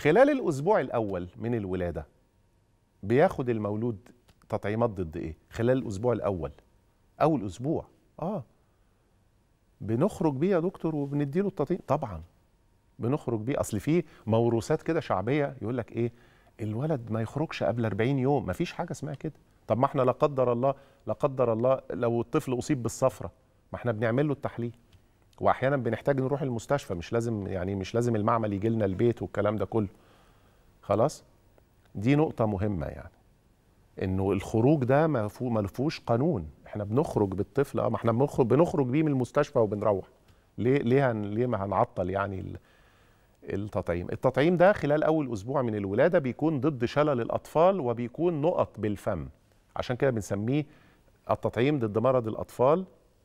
خلال الأسبوع الأول من الولادة بياخد المولود تطعيمات ضد إيه؟ خلال الأسبوع الأول أول أسبوع آه بنخرج بيه يا دكتور وبنديله التطعيم طبعا بنخرج بيه أصل في موروثات كده شعبية يقول لك إيه الولد ما يخرجش قبل 40 يوم ما فيش حاجة اسمها كده طب ما احنا لا قدر الله لا قدر الله لو الطفل أصيب بالصفرة ما احنا بنعمل له التحليل واحيانا بنحتاج نروح المستشفى مش لازم يعني مش لازم المعمل يجي لنا البيت والكلام ده كله خلاص دي نقطه مهمه يعني انه الخروج ده ما ملفوش قانون احنا بنخرج بالطفل اه ما احنا بنخرج بنخرج بيه من المستشفى وبنروح ليه ليه هن ليه ما هنعطل يعني التطعيم التطعيم ده خلال اول اسبوع من الولاده بيكون ضد شلل الاطفال وبيكون نقط بالفم عشان كده بنسميه التطعيم ضد مرض الاطفال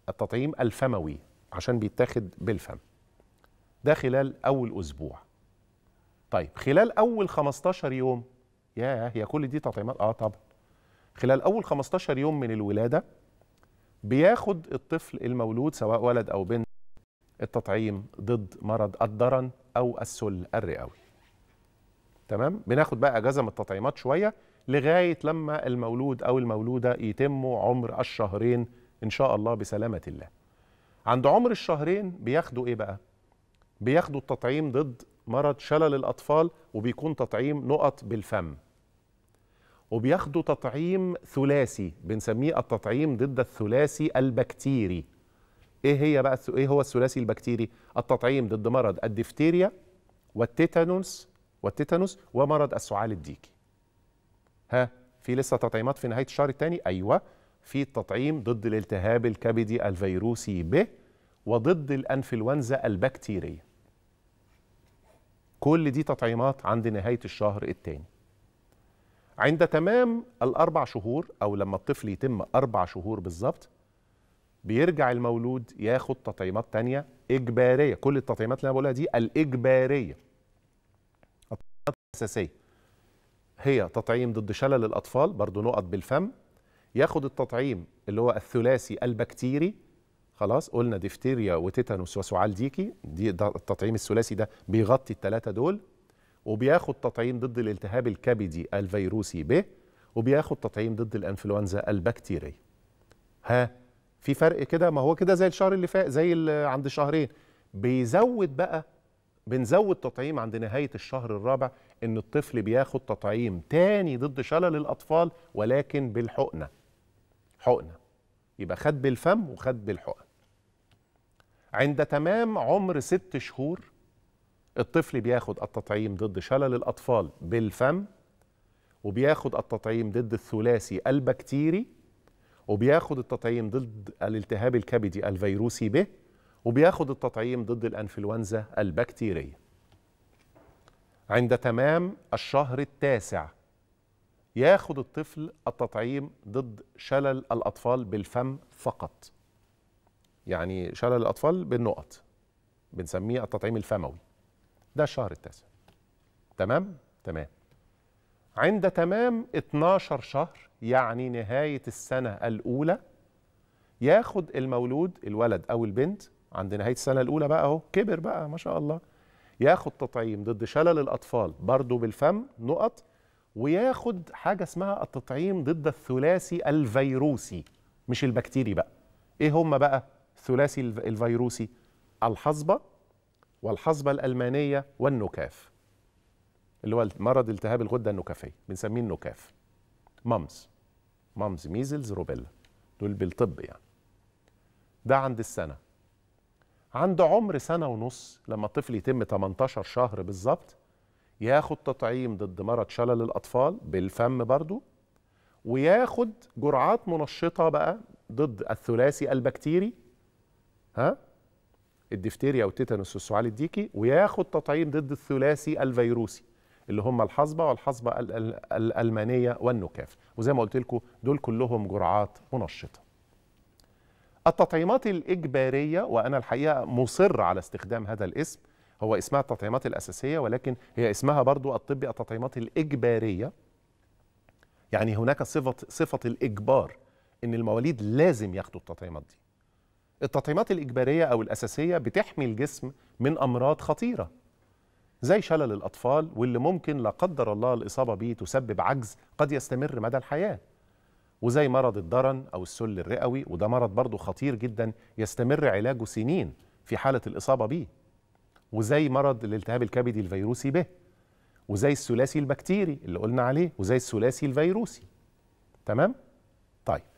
التطعيم الفموي عشان بيتاخد بالفم ده خلال اول اسبوع طيب خلال اول 15 يوم يا هي كل دي تطعيمات اه طبعا خلال اول 15 يوم من الولاده بياخد الطفل المولود سواء ولد او بنت التطعيم ضد مرض الدرن او السل الرئوي تمام بناخد بقى اجازه من التطعيمات شويه لغايه لما المولود او المولوده يتموا عمر الشهرين ان شاء الله بسلامه الله عند عمر الشهرين بياخدوا ايه بقى بياخدوا التطعيم ضد مرض شلل الاطفال وبيكون تطعيم نقط بالفم وبياخدوا تطعيم ثلاثي بنسميه التطعيم ضد الثلاثي البكتيري ايه هي بقى ايه هو الثلاثي البكتيري التطعيم ضد مرض الدفتيريا والتيتانوس والتيتانوس ومرض السعال الديكي ها في لسه تطعيمات في نهايه الشهر الثاني ايوه في التطعيم ضد الالتهاب الكبدي الفيروسي ب وضد الانفلونزا البكتيريه كل دي تطعيمات عند نهايه الشهر الثاني عند تمام الاربع شهور او لما الطفل يتم اربع شهور بالظبط بيرجع المولود ياخد تطعيمات تانية إجبارية كل التطعيمات اللي أنا بقولها دي الإجبارية التطعيمات الأساسية هي تطعيم ضد شلل الأطفال برضو نقط بالفم ياخد التطعيم اللي هو الثلاثي البكتيري خلاص قلنا دفتيريا وتيتانوس وسعال ديكي دي ده التطعيم الثلاثي ده بيغطي الثلاثه دول وبياخد تطعيم ضد الالتهاب الكبدي الفيروسي ب وبياخد تطعيم ضد الانفلونزا البكتيري ها في فرق كده ما هو كده زي الشهر اللي فات زي اللي عند شهرين بيزود بقى بنزود تطعيم عند نهايه الشهر الرابع ان الطفل بياخد تطعيم تاني ضد شلل الاطفال ولكن بالحقنه حقنه يبقى خد بالفم وخد بالحقن عند تمام عمر ست شهور الطفل بياخد التطعيم ضد شلل الاطفال بالفم وبياخد التطعيم ضد الثلاثي البكتيري وبياخد التطعيم ضد الالتهاب الكبدي الفيروسي به وبياخد التطعيم ضد الانفلونزا البكتيريه عند تمام الشهر التاسع ياخد الطفل التطعيم ضد شلل الأطفال بالفم فقط يعني شلل الأطفال بالنقط بنسميه التطعيم الفموي ده الشهر التاسع تمام؟ تمام عند تمام 12 شهر يعني نهاية السنة الأولى ياخد المولود الولد أو البنت عند نهاية السنة الأولى بقى أهو كبر بقى ما شاء الله ياخد تطعيم ضد شلل الأطفال برضه بالفم نقط وياخد حاجه اسمها التطعيم ضد الثلاثي الفيروسي مش البكتيري بقى ايه هم بقى الثلاثي الفيروسي الحصبه والحصبه الالمانيه والنكاف اللي هو مرض التهاب الغده النكافيه بنسميه النكاف مامز مامز ميزلز روبيلا دول بالطب يعني ده عند السنه عند عمر سنه ونص لما الطفل يتم 18 شهر بالظبط ياخد تطعيم ضد مرض شلل الأطفال بالفم برضو وياخد جرعات منشطة بقى ضد الثلاثي البكتيري ها الدفتيريا والتيتانوس والسعال الديكي وياخد تطعيم ضد الثلاثي الفيروسي اللي هم الحصبة والحصبة الألمانية والنكاف وزي ما قلت لكم دول كلهم جرعات منشطة التطعيمات الإجبارية وأنا الحقيقة مصر على استخدام هذا الاسم هو اسمها التطعيمات الأساسية ولكن هي اسمها برضو الطبي التطعيمات الإجبارية يعني هناك صفة, صفة الإجبار إن المواليد لازم ياخدوا التطعيمات دي التطعيمات الإجبارية أو الأساسية بتحمي الجسم من أمراض خطيرة زي شلل الأطفال واللي ممكن لا قدر الله الإصابة به تسبب عجز قد يستمر مدى الحياة وزي مرض الدرن أو السل الرئوي وده مرض برضه خطير جدا يستمر علاجه سنين في حالة الإصابة به وزي مرض الالتهاب الكبدي الفيروسي به وزي الثلاثي البكتيري اللي قلنا عليه وزي الثلاثي الفيروسي تمام طيب